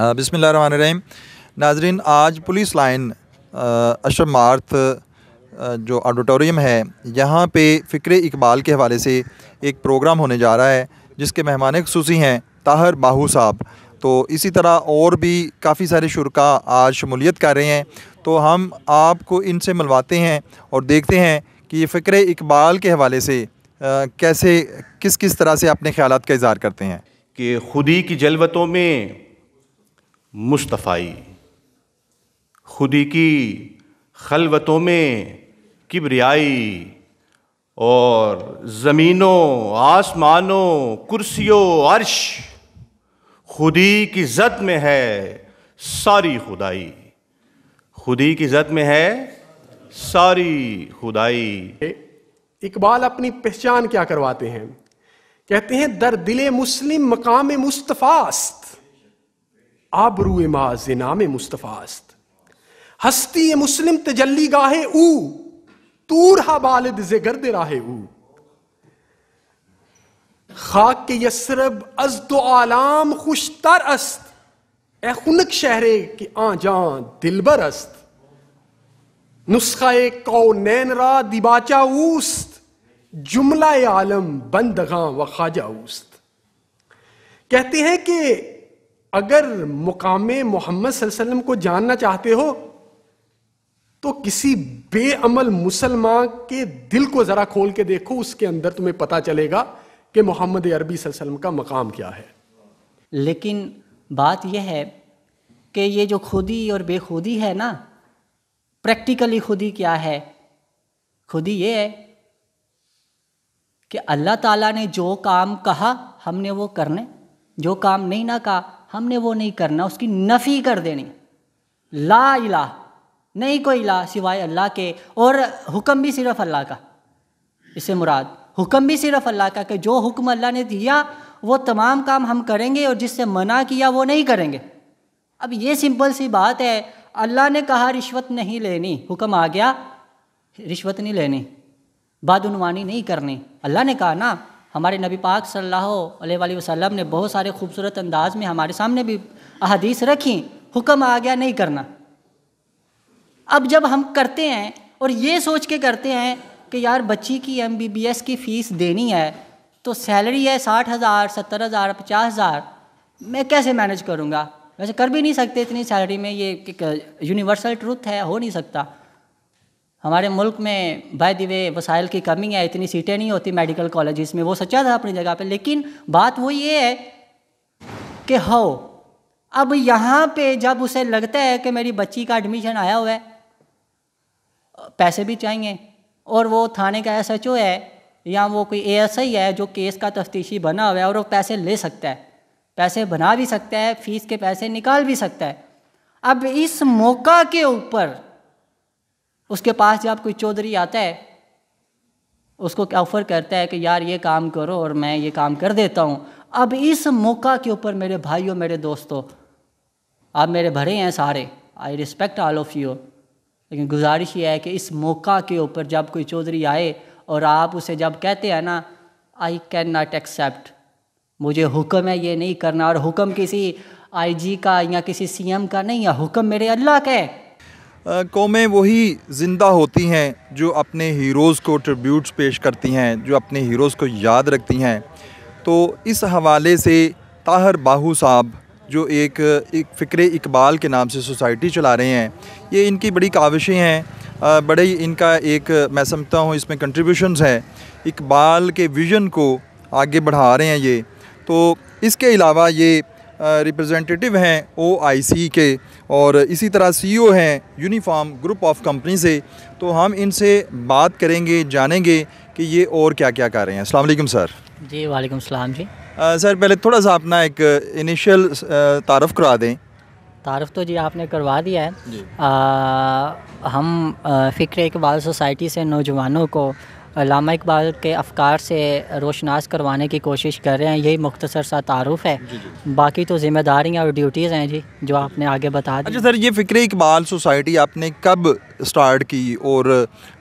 बिसमीम नाजरीन आज पुलिस लाइन अशमार्थ जो ऑडिटोरियम है यहाँ पे फ़िक्र इकबाल के हवाले से एक प्रोग्राम होने जा रहा है जिसके मेहमान खसूसी हैं ताहर बाहू साहब तो इसी तरह और भी काफ़ी सारे शुरा आज शमूलियत कर रहे हैं तो हम आपको इनसे मिलवाते हैं और देखते हैं कि ये फ़िक्र इकबाल के हवाले से कैसे किस किस तरह से अपने ख्याल का इजहार करते हैं कि खुदी की जलवतों में मुस्तफ़ाई खुदी की खलवतों में किबरियाई और ज़मीनों आसमानों कुर्सियों अर्श खुदी की ज़त में है सारी खुदाई खुदी की ज़त में है सारी खुदाई इकबाल अपनी पहचान क्या करवाते हैं कहते हैं दर दिले मुस्लिम मकाम मुस्तफ़ास्त आबरू मा जिनाम मुस्तफ़ास्त हस्ती मुस्लिम तजल्ली गाहे ऊ हा बालिद जे गर्द राहे ऊ खाक के यसरब अज तो आलाम तर अस्त ए खुनक शहरे के आ जा दिलबर अस्त नुस्खा कौ नैन रा दिबाचा उस्त जुमला आलम बंदगा व खाजा उस्त कहते हैं कि अगर मुकाम मोहम्मद वसल्लम को जानना चाहते हो तो किसी बेअमल मुसलमान के दिल को जरा खोल के देखो उसके अंदर तुम्हें पता चलेगा कि मोहम्मद अरबी वसल्लम का मकाम क्या है लेकिन बात यह है कि ये जो खुदी और बेखुदी है ना प्रैक्टिकली खुदी क्या है खुदी ये है कि अल्लाह ताला ने जो काम कहा हमने वो करने जो काम नहीं ना कहा हमने वो नहीं करना उसकी नफ़ी कर देनी ला इला नहीं कोई इला सिवाय अल्लाह के और हुक्म भी सिर्फ अल्लाह का इससे मुराद हुक्म भी सिर्फ अल्लाह का कि जो हुक्म अल्लाह ने दिया वो तमाम काम हम करेंगे और जिससे मना किया वो नहीं करेंगे अब ये सिंपल सी बात है अल्लाह ने कहा रिश्वत नहीं लेनी हुक्म आ गया रिश्वत नहीं लेनी बदनवानी नहीं करनी अल्लाह ने कहा ना हमारे नबी पाक सल्लल्लाहु अलैहि वसल्लम ने बहुत सारे खूबसूरत अंदाज में हमारे सामने भी अहदीस रखी हुक्म आ गया नहीं करना अब जब हम करते हैं और ये सोच के करते हैं कि यार बच्ची की एम की फ़ीस देनी है तो सैलरी है साठ हज़ार सत्तर हज़ार पचास हज़ार मैं कैसे मैनेज करूँगा वैसे कर भी नहीं सकते इतनी सैलरी में ये यूनिवर्सल ट्रुथ है हो नहीं सकता हमारे मुल्क में भाई दिवे वसाइल की कमी है इतनी सीटें नहीं होती मेडिकल कॉलेज़ में वो सच्चा था अपनी जगह पर लेकिन बात वो ये है कि हो अब यहाँ पे जब उसे लगता है कि मेरी बच्ची का एडमिशन आया हुआ है पैसे भी चाहिए और वो थाने का एस एच ओ है या वो कोई ए एस आई है जो केस का तफ्तीशी बना हुआ है और वो पैसे ले सकता है पैसे बना भी सकता है फीस के पैसे निकाल भी सकता है अब इस मौका के ऊपर उसके पास जब कोई चौधरी आता है उसको ऑफर करता है कि यार ये काम करो और मैं ये काम कर देता हूँ अब इस मौका के ऊपर मेरे भाइयों मेरे दोस्तों आप मेरे भरे हैं सारे I respect all of you लेकिन गुजारिश ये है कि इस मौका के ऊपर जब कोई चौधरी आए और आप उसे जब कहते हैं ना आई कैन नाट एक्सेप्ट मुझे हुक्म है ये नहीं करना और हुक्म किसी आईजी का या किसी सीएम का नहीं है हुक्म मेरे अल्लाह का है कौमें वही ज़िंदा होती हैं जो अपने हीरोज़ को ट्रिब्यूट्स पेश करती हैं जो अपने हीरोज़ को याद रखती हैं तो इस हवाले से ताहर बाहू साहब जो एक एक फ़िक्र इकबाल के नाम से सोसाइटी चला रहे हैं ये इनकी बड़ी काविशें हैं बड़े इनका एक मैं समझता हूँ इसमें कंट्रीब्यूशनस है इकबाल के विज़न को आगे बढ़ा रहे हैं ये तो इसके अलावा ये रिप्रेजेंटेटिव हैं ओ आई सी के और इसी तरह सीईओ e हैं यूनिफॉर्म ग्रुप ऑफ कंपनी से तो हम इनसे बात करेंगे जानेंगे कि ये और क्या क्या कर रहे हैं असल सर जी वालेकुम सलाम जी आ, सर पहले थोड़ा सा अपना एक इनिशियल तारफ़ करा दें तारफ़ तो जी आपने करवा दिया है आ, हम फ़िक्र इकबाल सोसाइटी से नौजवानों को लामा इकबाल के अफकार से रोशनास करवाने की कोशिश कर रहे हैं यही मुख्तसर सा तारफ़ है जी जी। बाकी तो जिम्मेदारियाँ और ड्यूटीज़ हैं जी जो आपने आगे बता दी अच्छा सर ये फ़िक्र इकबाल सोसाइटी आपने कब स्टार्ट की और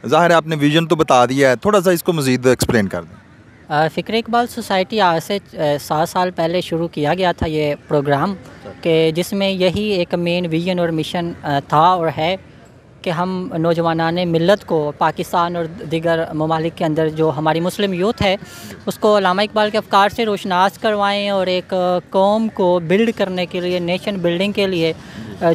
ज़ाहिर है आपने विजन तो बता दिया है थोड़ा सा इसको मज़ीद एक्सप्लेन कर दें फ़िक्र इकबाल सोसाइटी आज से सात साल पहले शुरू किया गया था ये प्रोग्राम अच्छा। के जिसमें यही एक मेन विजन और मिशन था और है कि हम नौजवान मिलत को पाकिस्तान और दिगर ममालिक के अंदर जो हमारी मुस्लिम यूथ है उसको लामा इकबाल के अफकार से रोशनास करवाएँ और एक कौम को बिल्ड करने के लिए नेशन बिल्डिंग के लिए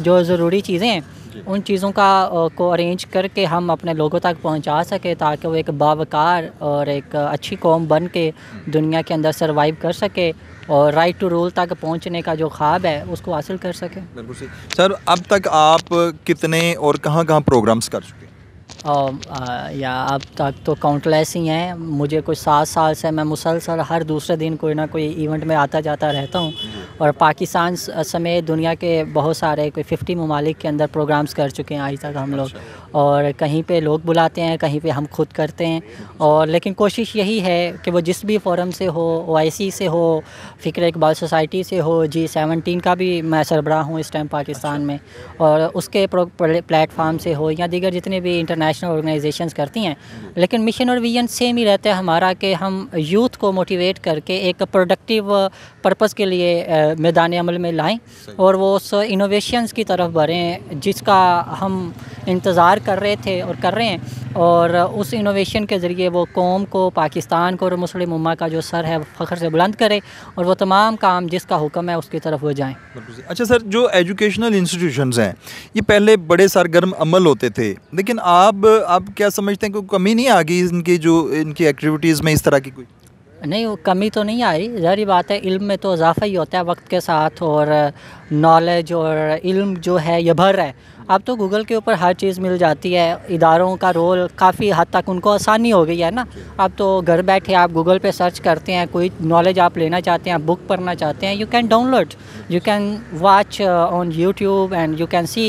जो ज़रूरी चीज़ें हैं उन चीज़ों का को अरेंज करके हम अपने लोगों तक पहुंचा सके ताकि वो एक बावकार और एक अच्छी कौम बन के दुनिया के अंदर सर्वाइव कर सके और राइट टू रूल तक पहुंचने का जो ख्वाब है उसको हासिल कर सके बिल्कुल सर अब तक आप कितने और कहाँ कहाँ प्रोग्राम्स कर चुके और या अब तक तो काउंटलेस ही हैं मुझे कुछ सात साल से मैं मुसलसल हर दूसरे दिन कोई ना कोई इवेंट में आता जाता रहता हूँ और पाकिस्तान समेत दुनिया के बहुत सारे कोई फिफ्टी ममालिक के अंदर प्रोग्राम्स कर चुके हैं आज तक हम लोग अच्छा। और कहीं पे लोग बुलाते हैं कहीं पे हम खुद करते हैं और लेकिन कोशिश यही है कि वो जिस भी फोरम से हो ओ से हो फ़िक्र इकबाल सोसाइटी से हो जी सेवनटीन का भी मैं सरबरा हूँ इस टाइम पाकिस्तान अच्छा। में और उसके प्लेटफार्म से हो या दीगर जितने भी इंटर इंटरनेशनल ऑर्गेनाइजेशंस करती हैं लेकिन मिशन और विजन सेम ही रहता है हमारा कि हम यूथ को मोटिवेट करके एक प्रोडक्टिव पर्पज़ के लिए मैदान अमल में लाएं और वो उस इनोवेशंस की तरफ बढ़ें जिसका हम इंतज़ार कर रहे थे और कर रहे हैं और उस इनोवेशन के ज़रिए वो कौम को पाकिस्तान को और मुस्लिम उम्मा का जो सर है फ़ख्र से बुलंद करे और वो तमाम काम जिसका हुक्म है उसकी तरफ हो जाएँ अच्छा सर जो एजुकेशनल इंस्टीट्यूशन हैं ये पहले बड़े सरगर्म अमल होते थे लेकिन आप अब आप क्या समझते हैं कि कमी नहीं आ गई इनकी जो इनकी एक्टिविटीज़ में इस तरह की कोई नहीं वो कमी तो नहीं आई जहरी बात है इल्म में तो इजाफा ही होता है वक्त के साथ और नॉलेज और इल्म जो है ये भर है अब तो गूगल के ऊपर हर चीज़ मिल जाती है इदारों का रोल काफ़ी हद तक उनको आसानी हो गई है ना अब तो घर बैठे आप गूगल पे सर्च करते हैं कोई नॉलेज आप लेना चाहते हैं बुक पढ़ना चाहते हैं you can download you can watch on YouTube and you can see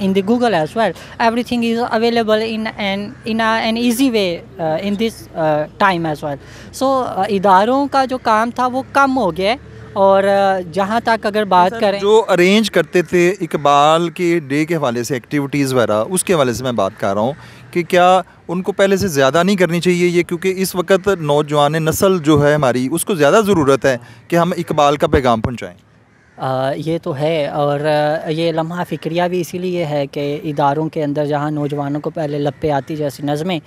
in the Google as well everything is available in an in an easy way in this time as well so इदारों का जो काम था वो कम हो गया है और जहाँ तक अगर बात करें जो अरेंज करते थे इकबाल के डे के हवाले से एक्टिविटीज़ वगैरह उसके हवाले से मैं बात कर रहा हूँ कि क्या उनको पहले से ज़्यादा नहीं करनी चाहिए ये क्योंकि इस वक्त नौजवान नस्ल जो है हमारी उसको ज़्यादा ज़रूरत है कि हम इकबाल का पैगाम पहुँचाएँ आ, ये तो है और ये लम्हा फ़िक्रिया भी इसीलिए है कि इदारों के अंदर जहाँ नौजवानों को पहले लपे आती जैसी नज़में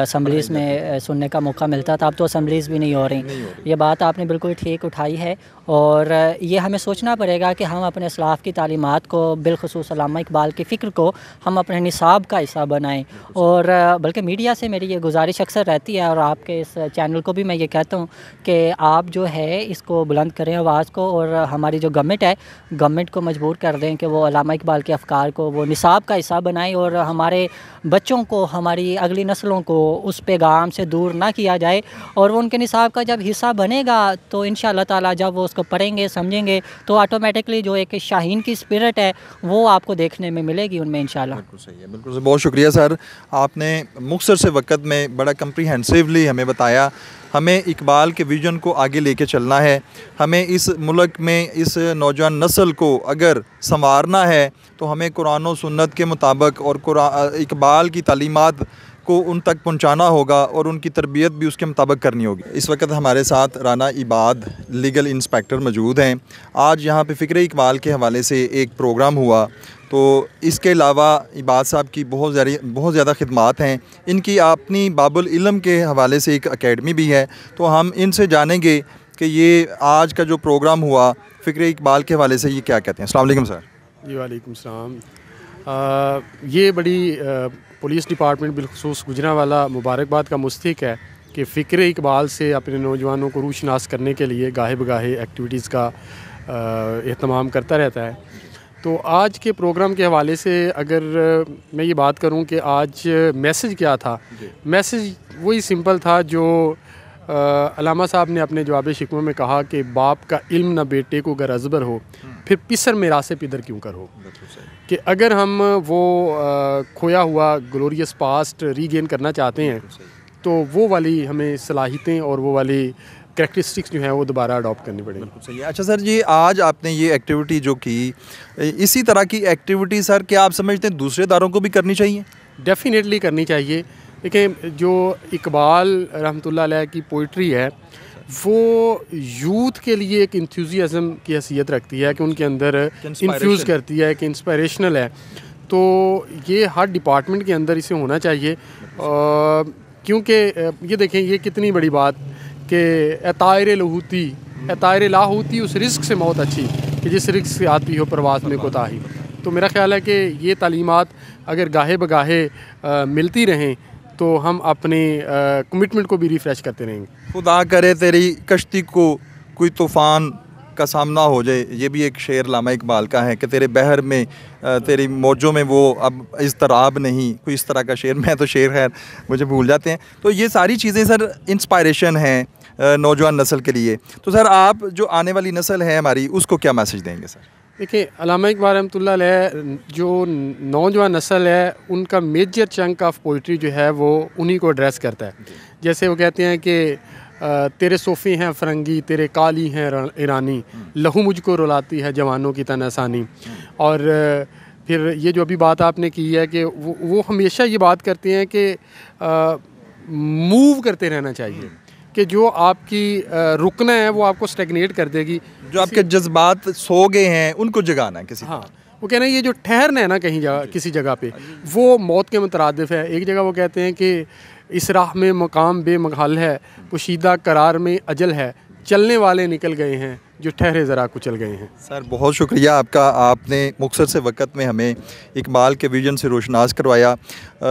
असम्बलीज़ में सुनने का मौका मिलता था अब तो असम्बलीज़ भी नहीं हो रही। ये बात आपने बिल्कुल ठीक उठाई है और ये हमें सोचना पड़ेगा कि हम अपने असलाफ़ की तलीमत को बिलखसूस इकबाल की फ़िक्र को हम अपने निसाब का हिस्सा बनाएँ और बल्कि मीडिया से मेरी ये गुजारिश अक्सर रहती है और आपके इस चैनल को भी मैं ये कहता हूँ कि आप जो है इसको बुलंद करें आवाज़ को और हमारी जो गवर्नमेंट है गवर्नमेंट को मजबूर कर दें कि वो अलामा इकबाल के अफकार को वो निसाब का हिस्सा बनाएँ और हमारे बच्चों को हमारी अगली नस्लों को उस पैगाम से दूर ना किया जाए और वो उनके निसाब का जब हिस्सा बनेगा तो इन ताला तब वो उसको उसको पढ़ेंगे समझेंगे तो ऑटोमेटिकली जो एक शाहीन की स्पिरिट है वो आपको देखने में मिलेगी उनमें इनशाला बिल्कुल सही है बिल्कुल बहुत शुक्रिया सर आपने मुख्तर से वक्त में बड़ा कम्प्रीहेंसिवली हमें बताया हमें इकबाल के विजन को आगे लेके चलना है हमें इस मुल्क में इस नौजवान नस्ल को अगर संवारना है तो हमें कुरान सुन्नत के मुताबिक और इकबाल की तलीमत को उन तक पहुंचाना होगा और उनकी तरबियत भी उसके मुताबिक करनी होगी इस वक्त हमारे साथ राना इबाद लीगल इंस्पेक्टर मौजूद हैं आज यहाँ पे फ़िक्र इकबाल के हवाले से एक प्रोग्राम हुआ तो इसके अलावा इबाद साहब की बहुत ज़्यादा बहुत ज़्यादा खदमात हैं इनकी अपनी बाबुल इलम के हवाले से एक अकेडमी भी है तो हम इनसे जानेंगे कि ये आज का जो प्रोग्राम हुआ फ़िक्र इकबाल के हवाले से ये क्या कहते हैं अल्लाम सर जी वालेकुम सलाम ये बड़ी पुलिस डिपार्टमेंट बिलखसूस गुजरावाला मुबारकबाद का मुस्तक है कि फ़िक्र इकबाल से अपने नौजवानों को रूशनास करने के लिए गाहे बगाहे एक्टिविटीज़ का अहतमाम करता रहता है तो आज के प्रोग्राम के हवाले से अगर मैं ये बात करूं कि आज मैसेज क्या था मैसेज वही सिंपल था जो अलामा साहब ने अपने जवाब शिकमों में कहा कि बाप का इल्म ना बेटे को अगर अजबर हो फिर पिसर से पिदर क्यों कर हो कि अगर हम वो आ, खोया हुआ ग्लोरियस पास्ट रीगेन करना चाहते हैं तो वो वाली हमें सलाहितें और वो वाली करेक्टरिस्टिक्स जो हैं वो दोबारा अडॉप्ट करनी पड़ेगी बिल्कुल सही है अच्छा सर जी आज आपने ये एक्टिविटी जो की इसी तरह की एक्टिविटी सर क्या आप समझते हैं दूसरे दारों को भी करनी चाहिए डेफ़िनेटली करनी चाहिए देखें जो इकबाल ला की पोइट्री है वो यूथ के लिए एक इंथ्यूज़ियाज़म की हैसियत रखती है कि उनके अंदर इन्फ्यूज़ करती है कि इंस्पायरेशनल है तो ये हर डिपार्टमेंट के अंदर इसे होना चाहिए क्योंकि ये देखें ये कितनी बड़ी बात कि अतायर लहूती अतायर लाहूती उस रिस्क से बहुत अच्छी कि जिस रिस्क से आती हो प्रवास में कोताही तो मेरा ख्याल है कि ये तलीमत अगर गाहे बगाहे मिलती रहें तो हम अपने कमिटमेंट को भी रिफ़्रेश करते रहेंगे खुदा करे तेरी कश्ती को कोई तूफ़ान का सामना हो जाए ये भी एक शेर लामा इकबाल का है कि तेरे बहर में तेरी मौजों में वो अब इस तराब नहीं कोई इस तरह का शेर मैं तो शेर खैर मुझे भूल जाते हैं तो ये सारी चीज़ें सर इंस्पायरेशन हैं नौजवान नस्ल के लिए तो सर आप जो आने वाली नस्ल है हमारी उसको क्या मैसेज देंगे सर देखिए अलामा इकबाल रहमतुल्ला जो नौजवान नस्ल है उनका मेजर चंक ऑफ पोइट्री जो है वो उन्हीं को एड्रेस करता है जैसे वो कहते हैं कि तेरे सोफ़ी हैं फरंगी तेरे काली हैं ईरानी हम्म। लहू मुझको रुलाती है जवानों की तनासानी हम्म। और फिर ये जो अभी बात आपने की है कि वो वो हमेशा ये बात करते हैं कि मूव करते रहना चाहिए हम्म। कि जो आपकी रुकना है वो आपको स्टेगनेट कर देगी जो आपके जज्बात सो गए हैं उनको जगाना है किसी हाँ वो कहना ये जो ठहरना है ना कहीं जगह किसी जगह पे वो मौत के मुतरद है एक जगह वो कहते हैं कि इस राह में मकाम बेमहाल है कुशीदा करार में अजल है चलने वाले निकल गए हैं जो ठहरे ज़रा कुचल गए हैं सर बहुत शुक्रिया आपका आपने मुख्तर से वक़्त में हमें इकबाल के विजन से रोशनास करवाया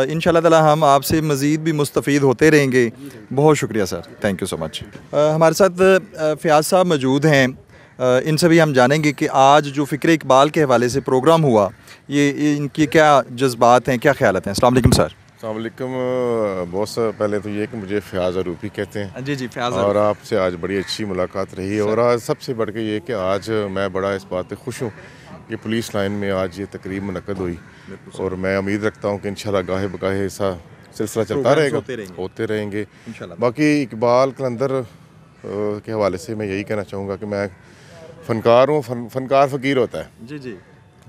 इन ताला हम आपसे मज़ीद भी मुस्तफ़ होते रहेंगे बहुत शुक्रिया sir thank you so much हमारे साथ फ़याज साहब मौजूद हैं इनसे भी हम जानेंगे कि आज जो फ़िक्र इकबाल के हवाले से प्रोग्राम हुआ ये इनकी क्या जज्बात हैं क्या ख्याल हैं अल्लाम सर अलकुम बहुत सर पहले तो ये कि मुझे फ़याज़ आरूफी कहते हैं जी जी फ़याज़ और आपसे आज बड़ी अच्छी मुलाकात रही है और आज सबसे बढ़ के ये कि आज मैं बड़ा इस बात पे खुश हूँ कि पुलिस लाइन में आज ये तकरीब मनकद हुई और मैं उम्मीद रखता हूँ कि इन गाहे बगाहे ऐसा सिलसिला चलता रहेगा होते रहेंगे, होते रहेंगे। बाकी इकबाल कलंदर के हवाले से मैं यही कहना चाहूँगा कि मैं फ़नकार हूँ फनकार फ़कीर होता है जी जी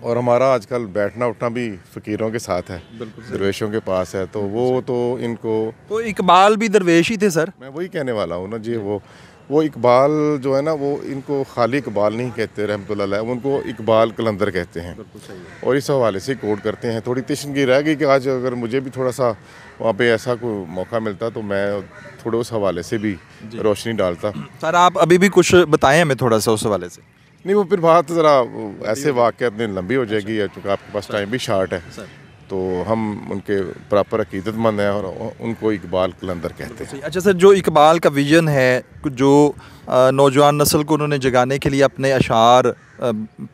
और हमारा आजकल बैठना उठना भी फ़कीरों के साथ है दरवेशों के पास है तो वो तो इनको तो इकबाल भी दरवेश ही थे सर मैं वही कहने वाला हूँ ना जी वो वो इकबाल जो है ना वो इनको खाली इकबाल नहीं कहते रहमतुल्ला उनको इकबाल कलंदर कहते हैं और इस हवाले से कोड करते हैं थोड़ी तशनगी रह गई कि आज अगर मुझे भी थोड़ा सा वहाँ पे ऐसा कोई मौका मिलता तो मैं थोड़े उस हवाले से भी रोशनी डालता सर आप अभी भी कुछ बताएं हमें थोड़ा सा उस हवाले से नहीं वो फिर बात ज़रा ऐसे वाक़ इतनी लंबी हो जाएगी या अच्छा। चूँकि आपके पास टाइम भी शार्ट है तो हम उनके प्रॉपर अकीदतमंद हैं और उनको इकबाल कलंदर कहते हैं अच्छा सर जो इकबाल का विजन है जो नौजवान नस्ल को उन्होंने जगाने के लिए अपने अशार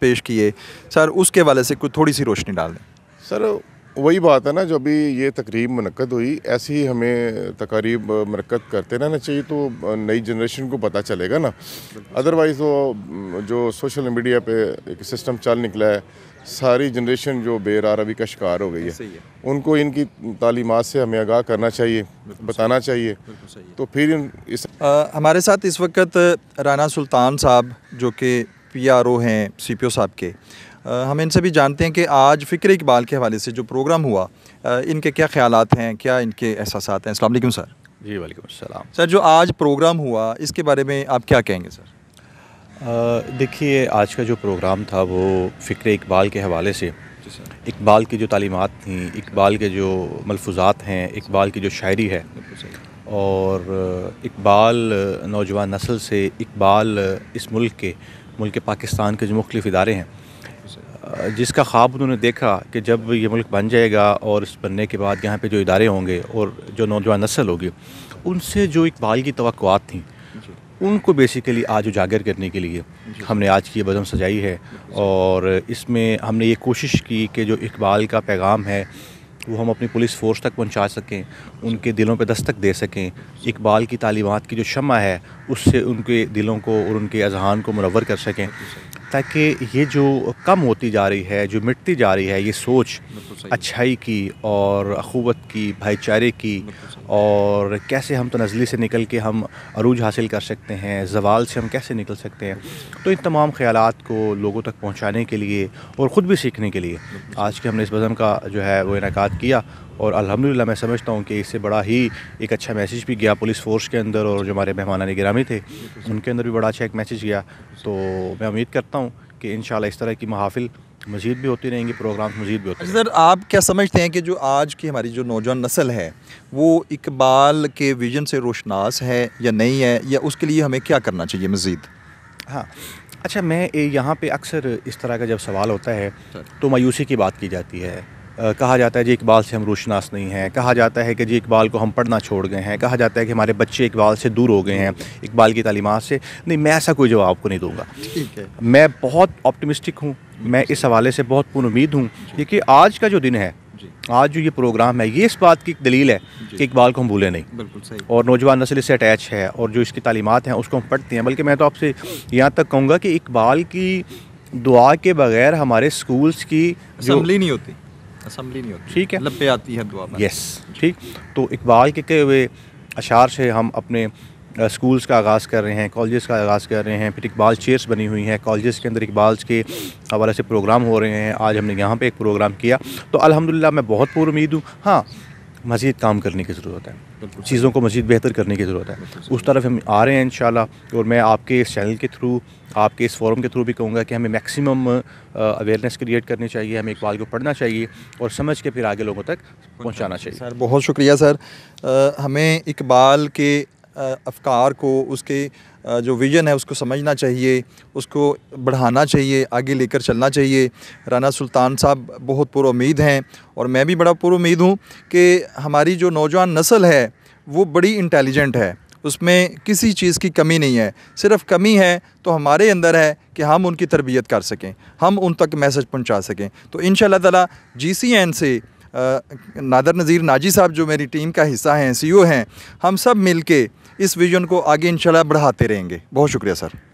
पेश किए सर उसके वाले से कुछ थोड़ी सी रोशनी डाल दें सर वही बात है ना जो अभी ये तकरीब मनक़द हुई ऐसी ही हमें तकारीब मनक़द करते रहना चाहिए तो नई जनरेशन को पता चलेगा ना अदरवाइज़ वो जो सोशल मीडिया पे एक सिस्टम चल निकला है सारी जनरेशन जो बेरारवी का शिकार हो गई है, है। उनको इनकी तालीमत से हमें आगाह करना चाहिए बताना चाहिए तो फिर इस आ, हमारे साथ इस वक्त राना सुल्तान साहब जो कि पी आर ओ हैं सी पी ओ साहब के हम इनसे भी जानते हैं कि आज फ़िक्र इकबाल के हवाले से जो प्रोग्राम हुआ इनके क्या ख्याल हैं क्या इनके एहसास हैं असल सर जी वालेकुम सर जो आज प्रोग्राम हुआ इसके बारे में आप क्या कहेंगे सर देखिए आज का जो प्रोग्राम था वो फ़िक्र इकबाल के हवाले से इकबाल की जो तालीमत थी इकबाल के जो मलफूजात हैं इकबाल की जो शायरी है और इकबाल नौजवान नस्ल से इकबाल इस मुल्क के मुल्क पाकिस्तान के जो मुख्तफ इदारे हैं जिसका ख्वाब उन्होंने देखा कि जब ये मुल्क बन जाएगा और इस बनने के बाद यहाँ पे जो इदारे होंगे और जो नौजवान नस्ल होगी उनसे जो इकबाल की तोक़ात थी उनको बेसिकली आज उजागर करने के लिए हमने आज की ये बदम सजाई है और इसमें हमने ये कोशिश की कि जो इकबाल का पैगाम है वो हम अपनी पुलिस फोर्स तक पहुंचा सकें उनके दिलों पे दस्तक दे सकें इकबाल की तालीमत की जो शमा है उससे उनके दिलों को और उनके अजहान को मुनवर कर सकें लगता है कि ये जो कम होती जा रही है जो मिटती जा रही है ये सोच अच्छाई की और अखूबत की भाईचारे की और कैसे हम नज़ली से निकल के हम अरूज हासिल कर सकते हैं जवाल से हम कैसे निकल सकते हैं तो इन तमाम ख्याल को लोगों तक पहुँचाने के लिए और ख़ुद भी सीखने के लिए आज के हमने इस बज़म का जो है वो इनका किया और अल्हम्दुलिल्लाह मैं समझता हूँ कि इससे बड़ा ही एक अच्छा मैसेज भी गया पुलिस फोर्स के अंदर और जो हमारे मेहमान गिरामी थे उनके अंदर भी बड़ा अच्छा एक मैसेज गया तो मैं उम्मीद करता हूँ कि इन इस तरह की महाफिल मजीद भी होती रहेंगी प्रोग्राम मजीद भी होते अच्छा हैं सर आप क्या समझते हैं कि जो आज की हमारी जो नौजवान नस्ल है वो इकबाल के विजन से रोशनास है या नहीं है या उसके लिए हमें क्या करना चाहिए मज़ीद हाँ अच्छा मैं यहाँ पे अक्सर इस तरह का जब सवाल होता है तो मायूसी की बात की जाती है कहा जाता है जी इकबाल से हम रोशनास नहीं हैं कहा जाता है कि जी इकबाल को हम पढ़ना छोड़ गए हैं कहा जाता है कि हमारे बच्चे इकबाल से दूर हो गए हैं इकबाल की तालीमत से नहीं मैं ऐसा कोई जवाब आपको नहीं दूँगा मैं बहुत ऑप्टमिस्टिक हूँ मैं इस हवाले से बहुत पुरुद उम्मीद हूँ क्योंकि आज का जो दिन है आज जो ये प्रोग्राम है ये इस बात की दलील है कि इकबाल को हम भूले नहीं बिल्कुल सही और नौजवान नस्ल इससे अटैच है और जो इसकी तालीमत हैं उसको हम पढ़ते हैं बल्कि मैं तो आपसे यहाँ तक कहूँगा कि इकबाल की दुआ के बगैर हमारे स्कूल्स की जो नहीं होती असम्बली नहीं होती ठीक है लब मतलब पे आती है दुआ यस ठीक तो इकबाल के कहे हुए अशार से हम अपने स्कूल्स का आगाज़ कर रहे हैं कॉलेज़ का आगाज़ कर रहे हैं फिर इकबाल चेयर्स बनी हुई हैं कॉलेज़ के अंदर इकबाल के हवाले से प्रोग्राम हो रहे हैं आज हमने यहाँ पे एक प्रोग्राम किया तो अल्हम्दुलिल्लाह मैं बहुत पुरुद हूँ हाँ मज़ीद काम करने की ज़रूरत है चीज़ों को मज़ीद बेहतर करने की ज़रूरत है उस तरफ हम आ रहे हैं इन और मैं आपके इस चैनल के थ्रू आपके इस फोरम के थ्रू भी कहूँगा कि हमें मैक्सिमम अवेयरनेस क्रिएट करनी चाहिए हमें इकबाल को पढ़ना चाहिए और समझ के फिर आगे लोगों तक पहुँचाना चाहिए सर बहुत शुक्रिया सर आ, हमें इकबाल के अफकार को उसके जो विज़न है उसको समझना चाहिए उसको बढ़ाना चाहिए आगे लेकर चलना चाहिए राना सुल्तान साहब बहुत पुर उम्मीद हैं और मैं भी बड़ा पुर उम्मीद हूँ कि हमारी जो नौजवान नस्ल है वो बड़ी इंटेलिजेंट है उसमें किसी चीज़ की कमी नहीं है सिर्फ कमी है तो हमारे अंदर है कि हम उनकी तरबियत कर सकें हम उन तक मैसेज पहुंचा सकें तो इन सी एन से नादर नज़ीर नाजी साहब जो मेरी टीम का हिस्सा हैं सी e हैं हम सब मिल के इस विजन को आगे इंशाल्लाह बढ़ाते रहेंगे बहुत शुक्रिया सर